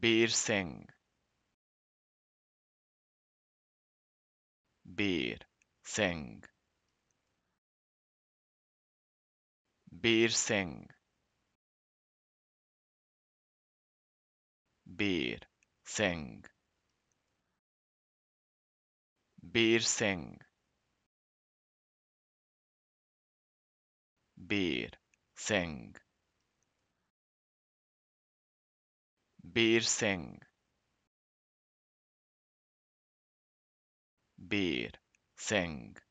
Beer sing. Beer sing. Beer sing. Beer sing. Beer sing. Beer sing. Bir Singh. Bir Singh.